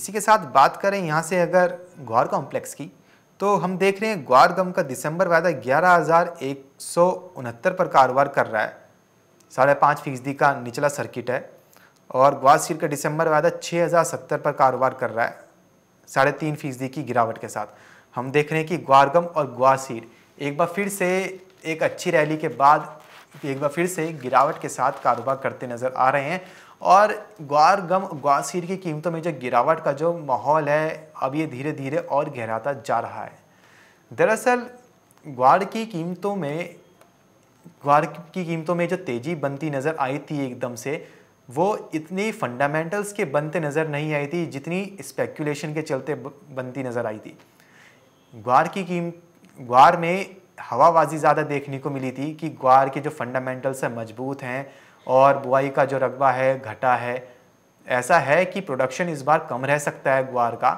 इसी के साथ बात करें यहाँ से अगर ग्वार कॉम्प्लेक्स की तो हम देख रहे हैं ग्वार गम का दिसंबर वायदा ग्यारह हज़ार एक सौ उनहत्तर पर कारोबार कर रहा है साढ़े पाँच फीसदी का निचला सर्किट है और ग्वासियर का दिसंबर वायदा छः हज़ार सत्तर पर कारोबार कर रहा है साढ़े तीन फीसदी की गिरावट के साथ हम देख रहे हैं कि ग्वारगम और सीर एक बार फिर से एक अच्छी रैली के बाद एक बार फिर से गिरावट के साथ कारोबार करते नज़र आ रहे हैं और ग्वार गम ग्वार की कीमतों में जो गिरावट का जो माहौल है अब ये धीरे धीरे और गहराता जा रहा है दरअसल ग्वार की कीमतों में ग्वार की कीमतों में जो तेज़ी बनती नज़र आई थी एकदम से वो इतनी फंडामेंटल्स के बनते नज़र नहीं आई थी जितनी स्पेकुलेशन के चलते बनती नज़र आई थी ग्वार की कीम ग्वार में हवाबाजी ज़्यादा देखने को मिली थी कि ग्वार के जो फंडामेंटल्स हैं मजबूत हैं और बुआई का जो रकबा है घटा है ऐसा है कि प्रोडक्शन इस बार कम रह सकता है ग्वार का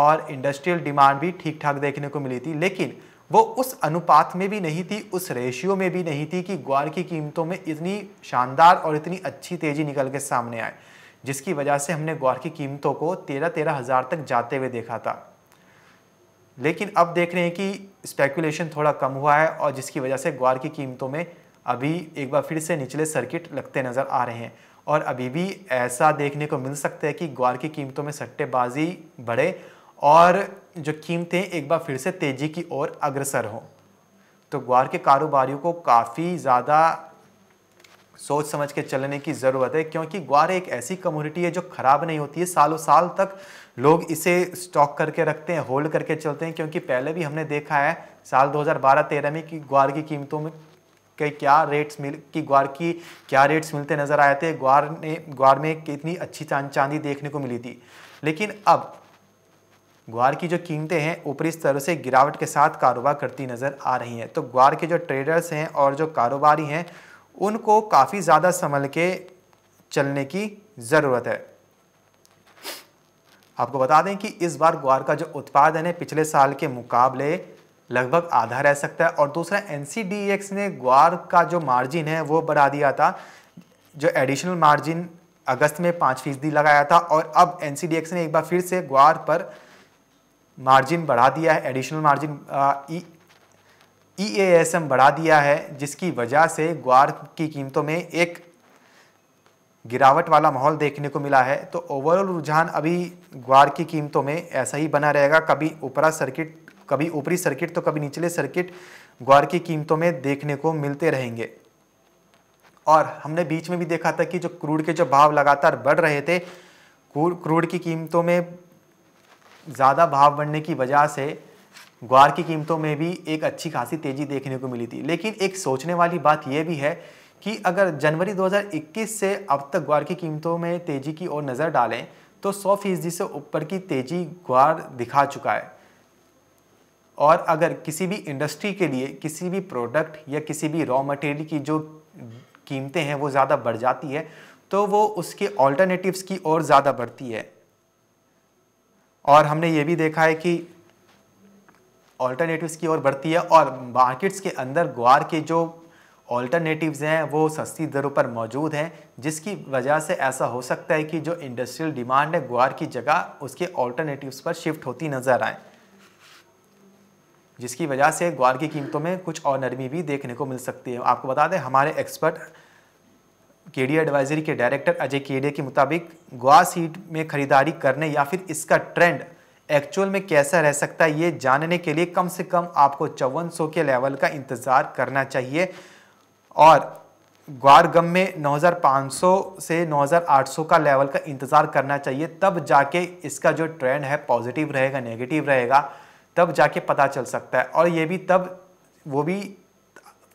और इंडस्ट्रियल डिमांड भी ठीक ठाक देखने को मिली थी लेकिन वो उस अनुपात में भी नहीं थी उस रेशियो में भी नहीं थी कि ग्वार की कीमतों में इतनी शानदार और इतनी अच्छी तेज़ी निकल के सामने आए जिसकी वजह से हमने ग्वार की कीमतों को तेरह तेरह हज़ार तक जाते हुए देखा था लेकिन अब देख रहे हैं कि स्पेकुलेशन थोड़ा कम हुआ है और जिसकी वजह से ग्वार की कीमतों में अभी एक बार फिर से निचले सर्किट लगते नज़र आ रहे हैं और अभी भी ऐसा देखने को मिल सकता है कि ग्वार की कीमतों में सट्टेबाजी बढ़े और जो कीमतें एक बार फिर से तेज़ी की ओर अग्रसर हों तो ग्वार के कारोबारियों को काफ़ी ज़्यादा सोच समझ के चलने की ज़रूरत है क्योंकि ग्वार एक ऐसी कम्युनिटी है जो ख़राब नहीं होती है सालों साल तक लोग इसे स्टॉक करके रखते हैं होल्ड करके चलते हैं क्योंकि पहले भी हमने देखा है साल 2012-13 में कि ग्वार की कीमतों में के क्या रेट्स मिल कि ग्वार की क्या रेट्स मिलते नज़र आए थे ग्वार ने ग्वार में कितनी अच्छी चांदी देखने को मिली थी लेकिन अब ग्वार की जो कीमतें हैं ऊपरी स्तर से गिरावट के साथ कारोबार करती नज़र आ रही हैं तो ग्वार के जो ट्रेडर्स हैं और जो कारोबारी हैं उनको काफ़ी ज़्यादा संभल के चलने की ज़रूरत है आपको बता दें कि इस बार ग्वार का जो उत्पादन है पिछले साल के मुकाबले लगभग आधा रह सकता है और दूसरा एन e ने ग्वार का जो मार्जिन है वो बढ़ा दिया था जो एडिशनल मार्जिन अगस्त में पाँच फीसदी लगाया था और अब एन e ने एक बार फिर से ग्वार पर मार्जिन बढ़ा दिया है additional margin E A S M बढ़ा दिया है जिसकी वजह से ग्वार की कीमतों में एक गिरावट वाला माहौल देखने को मिला है तो ओवरऑल रुझान अभी ग्वार की कीमतों में ऐसा ही बना रहेगा कभी ऊपरा सर्किट कभी ऊपरी सर्किट तो कभी निचले सर्किट ग्वार की कीमतों में देखने को मिलते रहेंगे और हमने बीच में भी देखा था कि जो क्रूड के जो भाव लगातार बढ़ रहे थे क्रूड की कीमतों में ज़्यादा भाव बढ़ने की वजह से ग्वार की कीमतों में भी एक अच्छी खासी तेज़ी देखने को मिली थी लेकिन एक सोचने वाली बात यह भी है कि अगर जनवरी 2021 से अब तक ग्वार की कीमतों में तेज़ी की ओर नज़र डालें तो सौ फीसदी से ऊपर की तेज़ी ग्वार दिखा चुका है और अगर किसी भी इंडस्ट्री के लिए किसी भी प्रोडक्ट या किसी भी रॉ मटेरियल की जो कीमतें हैं वो ज़्यादा बढ़ जाती है तो वो उसके ऑल्टरनेटिव्स की ओर ज़्यादा बढ़ती है और हमने ये भी देखा है कि ऑल्टरनेटिव्स की ओर बढ़ती है और मार्केट्स के अंदर ग्वार के जो ऑल्टरनेटिव्स हैं वो सस्ती दरों पर मौजूद हैं जिसकी वजह से ऐसा हो सकता है कि जो इंडस्ट्रियल डिमांड है ग्वार की जगह उसके ऑल्टरनेटिव्स पर शिफ्ट होती नज़र आए जिसकी वजह से ग्वार की कीमतों में कुछ और नरमी भी देखने को मिल सकती है आपको बता दें हमारे एक्सपर्ट के डी एडवाइजरी के डायरेक्टर अजय केडे के मुताबिक ग्वार सीड में खरीदारी करने या फिर इसका ट्रेंड एक्चुअल में कैसा रह सकता है ये जानने के लिए कम से कम आपको चौवन के लेवल का इंतज़ार करना चाहिए और ग्वार गम में 9,500 से 9,800 का लेवल का इंतज़ार करना चाहिए तब जाके इसका जो ट्रेंड है पॉजिटिव रहेगा नेगेटिव रहेगा तब जाके पता चल सकता है और ये भी तब वो भी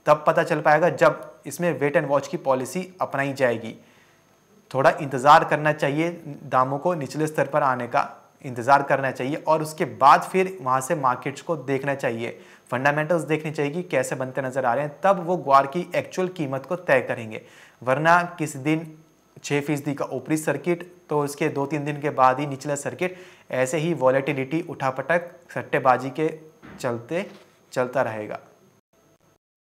तब पता चल पाएगा जब इसमें वेट एंड वॉच की पॉलिसी अपनाई जाएगी थोड़ा इंतज़ार करना चाहिए दामों को निचले स्तर पर आने का इंतज़ार करना चाहिए और उसके बाद फिर वहाँ से मार्केट्स को देखना चाहिए फंडामेंटल्स देखनी चाहिए कि कैसे बनते नज़र आ रहे हैं तब वो ग्वार की एक्चुअल कीमत को तय करेंगे वरना किस दिन छः फीसदी का ऊपरी सर्किट तो इसके दो तीन दिन के बाद ही निचला सर्किट ऐसे ही वॉलेटिलिटी उठापटक सट्टेबाजी के चलते चलता रहेगा